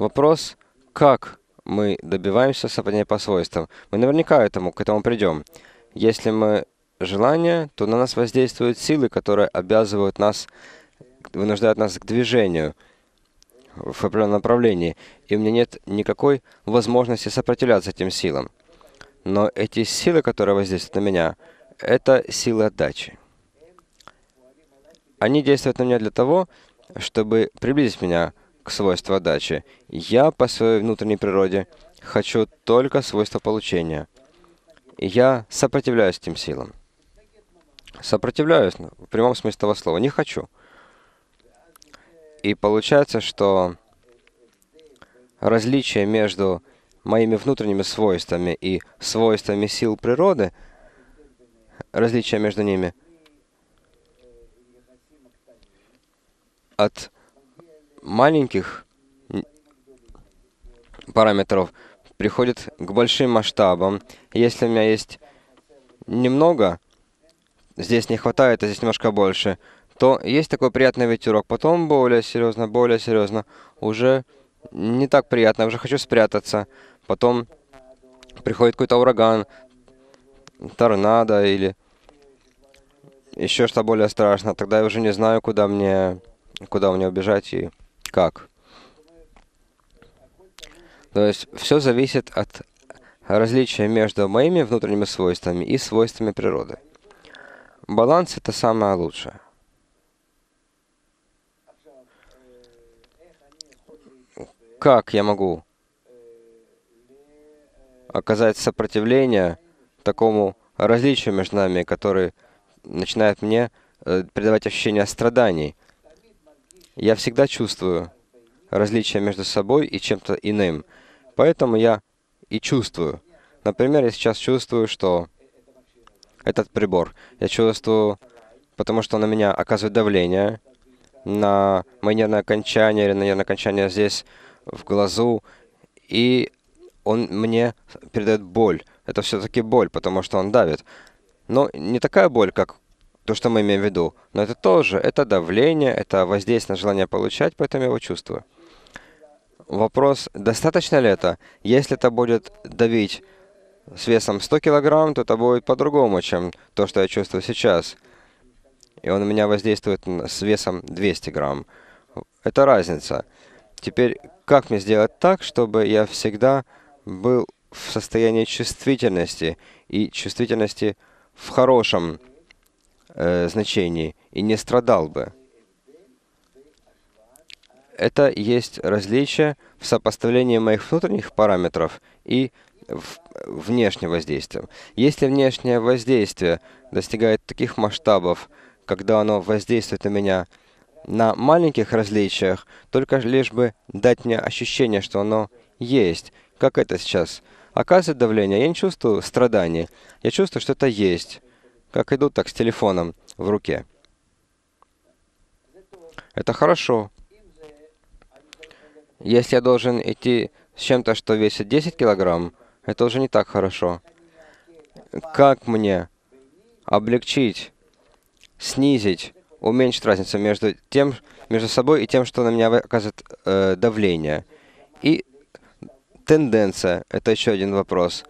Вопрос, как мы добиваемся совпадения по свойствам. Мы наверняка этому, к этому придем. Если мы желание, то на нас воздействуют силы, которые обязывают нас, вынуждают нас к движению в определенном направлении, и у меня нет никакой возможности сопротивляться этим силам. Но эти силы, которые воздействуют на меня, это силы отдачи. Они действуют на меня для того, чтобы приблизить меня к свойству отдачи. Я по своей внутренней природе хочу только свойства получения. Я сопротивляюсь этим силам. Сопротивляюсь, ну, в прямом смысле этого слова. Не хочу. И получается, что различие между моими внутренними свойствами и свойствами сил природы, различие между ними, от маленьких параметров приходит к большим масштабам. Если у меня есть немного, здесь не хватает, а здесь немножко больше, то есть такой приятный ветерок. Потом более серьезно, более серьезно, уже не так приятно, уже хочу спрятаться. Потом приходит какой-то ураган, торнадо или еще что более страшно. Тогда я уже не знаю, куда мне куда мне убежать и как. То есть все зависит от различия между моими внутренними свойствами и свойствами природы. Баланс — это самое лучшее. Как я могу оказать сопротивление такому различию между нами, который начинает мне э, придавать ощущение страданий — я всегда чувствую различия между собой и чем-то иным. Поэтому я и чувствую. Например, я сейчас чувствую, что этот прибор. Я чувствую, потому что он на меня оказывает давление, на мои нервные окончания или на нервное окончание здесь, в глазу, и он мне передает боль. Это все-таки боль, потому что он давит. Но не такая боль, как то, что мы имеем в виду. Но это тоже, это давление, это воздействие на желание получать, поэтому я его чувствую. Вопрос, достаточно ли это? Если это будет давить с весом 100 килограмм, то это будет по-другому, чем то, что я чувствую сейчас. И он у меня воздействует с весом 200 грамм. Это разница. Теперь, как мне сделать так, чтобы я всегда был в состоянии чувствительности и чувствительности в хорошем э, значении и не страдал бы. Это есть различие в сопоставлении моих внутренних параметров и внешнего воздействия. Если внешнее воздействие достигает таких масштабов, когда оно воздействует на меня на маленьких различиях, только лишь бы дать мне ощущение, что оно есть, как это сейчас. Оказывает давление, я не чувствую страданий, я чувствую, что это есть. Как идут, так с телефоном в руке. Это хорошо. Если я должен идти с чем-то, что весит 10 килограмм, это уже не так хорошо. Как мне облегчить, снизить, уменьшить разницу между тем, между собой и тем, что на меня оказывает э, давление? И тенденция, это еще один вопрос.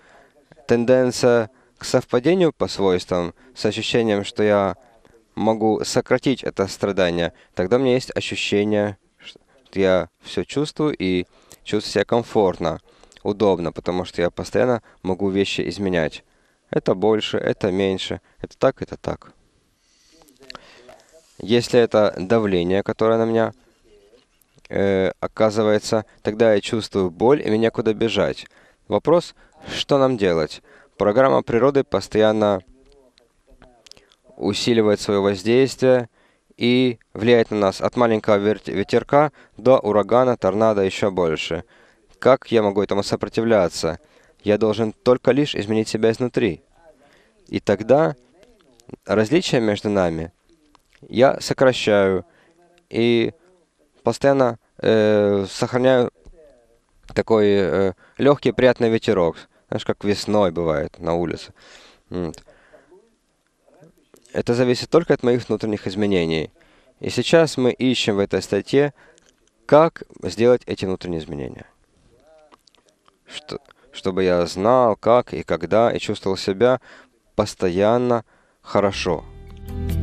Тенденция к совпадению по свойствам с ощущением, что я могу сократить это страдание, тогда у меня есть ощущение, что я все чувствую и чувствую себя комфортно, удобно, потому что я постоянно могу вещи изменять. Это больше, это меньше, это так, это так. Если это давление, которое на меня э, оказывается, тогда я чувствую боль и меня куда бежать. Вопрос, что нам делать? Программа природы постоянно усиливает свое воздействие и влияет на нас от маленького ветерка до урагана, торнадо еще больше. Как я могу этому сопротивляться? Я должен только лишь изменить себя изнутри. И тогда различия между нами я сокращаю и постоянно э, сохраняю такой э, легкий приятный ветерок. Знаешь, как весной бывает на улице. Это зависит только от моих внутренних изменений. И сейчас мы ищем в этой статье, как сделать эти внутренние изменения. Что, чтобы я знал, как и когда, и чувствовал себя постоянно хорошо. Thank